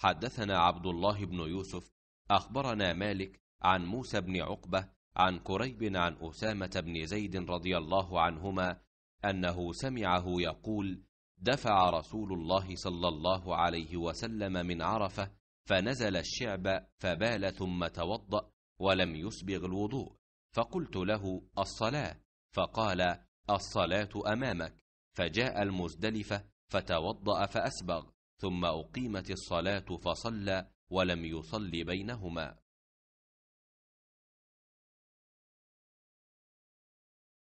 حدثنا عبد الله بن يوسف أخبرنا مالك عن موسى بن عقبة عن كريب عن أسامة بن زيد رضي الله عنهما أنه سمعه يقول دفع رسول الله صلى الله عليه وسلم من عرفة فنزل الشعب فبال ثم توضأ ولم يسبغ الوضوء فقلت له الصلاة فقال الصلاة أمامك فجاء المزدلفة فتوضأ فأسبغ ثم أقيمت الصلاة فصلى ولم يصل بينهما